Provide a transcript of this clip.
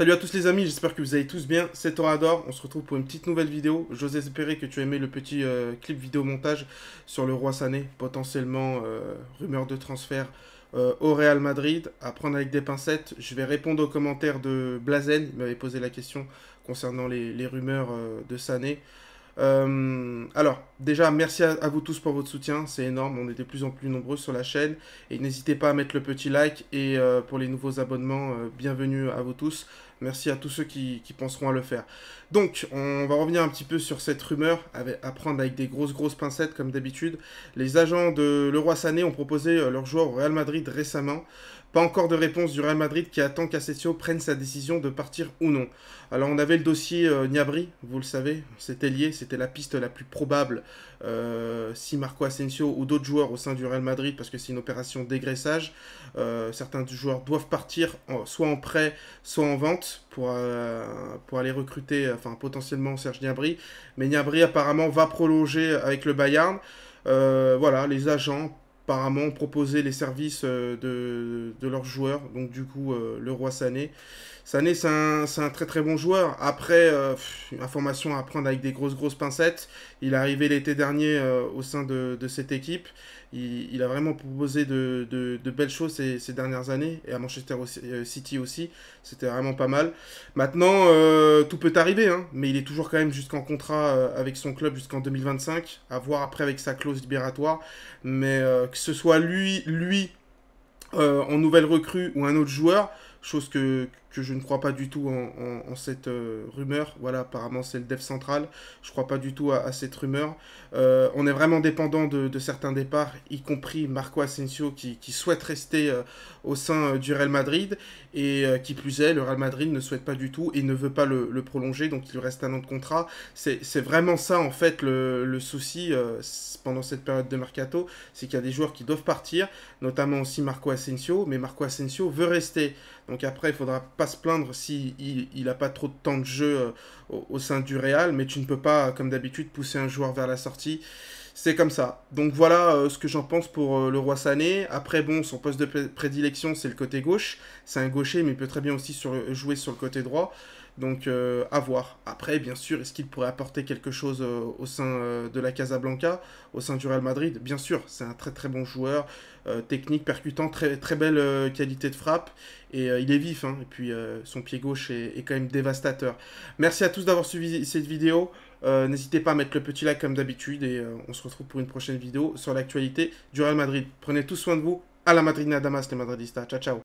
Salut à tous les amis, j'espère que vous allez tous bien, c'est Torador, on se retrouve pour une petite nouvelle vidéo. J'ose espérer que tu as aimé le petit euh, clip vidéo montage sur le Roi Sané, potentiellement euh, rumeur de transfert euh, au Real Madrid, à prendre avec des pincettes. Je vais répondre aux commentaires de Blazen, il m'avait posé la question concernant les, les rumeurs de Sané. Euh, alors, déjà, merci à, vous tous pour votre soutien, c'est énorme, on est de plus en plus nombreux sur la chaîne, et n'hésitez pas à mettre le petit like, et euh, pour les nouveaux abonnements, euh, bienvenue à vous tous, merci à tous ceux qui, penseront à le faire. Donc, on va revenir un petit peu sur cette rumeur, avec, avec des grosses grosses pincettes comme d'habitude. Les agents de Leroy Sané ont proposé leur joueur au Real Madrid récemment, pas encore de réponse du Real Madrid qui attend qu'Asensio prenne sa décision de partir ou non. Alors on avait le dossier euh, Niabri, vous le savez, c'était lié, c'était la piste la plus probable euh, si Marco Asensio ou d'autres joueurs au sein du Real Madrid, parce que c'est une opération dégraissage, euh, certains joueurs doivent partir soit en prêt, soit en vente pour, pour aller recruter enfin, potentiellement Serge Niabri. Mais Niabri apparemment va prolonger avec le Bayern. voilà, les agents apparemment proposer les services euh, de, leurs joueurs. Donc du coup, euh, le roi Sané. Sané, c'est un, très très bon joueur. Après, euh, information à prendre avec des grosses grosses pincettes. Il est arrivé l'été dernier au sein de, cette équipe. Il, a vraiment proposé de, belles choses ces, dernières années. Et à Manchester City aussi, c'était vraiment pas mal. Maintenant, tout peut arriver. Hein. mais il est toujours quand même jusqu'en contrat avec son club jusqu'en 2025. À voir après avec sa clause libératoire. Mais que ce soit lui, lui euh, en nouvelle recrue ou un autre joueur, chose que, que je ne crois pas du tout en, en, cette euh, rumeur. Voilà, apparemment c'est le dev central. Je crois pas du tout à, cette rumeur. Euh, on est vraiment dépendant de, de, certains départs, y compris Marco Asensio qui, souhaite rester euh, au sein du Real Madrid. Et qui plus est, le Real Madrid ne souhaite pas du tout et ne veut pas le, prolonger. Donc il lui reste un an de contrat. C'est vraiment ça en fait le, le souci pendant cette période de mercato. C'est qu'il y a des joueurs qui doivent partir, notamment aussi Marco Asensio. Mais Marco Asensio veut rester. Donc après, il faudra se plaindre si il n'a pas trop de temps de jeu euh, au, sein du Real, mais tu ne peux pas, comme d'habitude, pousser un joueur vers la sortie. C'est comme ça. Donc voilà euh, ce que j'en pense pour euh, le Roi Sané. Après, bon, son poste de prédilection, c'est le côté gauche. C'est un gaucher, mais il peut très bien aussi jouer sur le côté droit. Donc euh, à voir. Après, bien sûr, est-ce qu'il pourrait apporter quelque chose euh, au sein euh, de la Casablanca, au sein du Real Madrid Bien sûr, c'est un très très bon joueur, technique, percutant, très, très belle qualité de frappe. Et il est vif, hein. et puis son pied gauche est, quand même dévastateur. Merci à tous d'avoir suivi cette vidéo. N'hésitez pas à mettre le petit like comme d'habitude et on se retrouve pour une prochaine vidéo sur l'actualité du Real Madrid. Prenez tous soin de vous. À la madrina damas, les Madridistas. Ciao, ciao.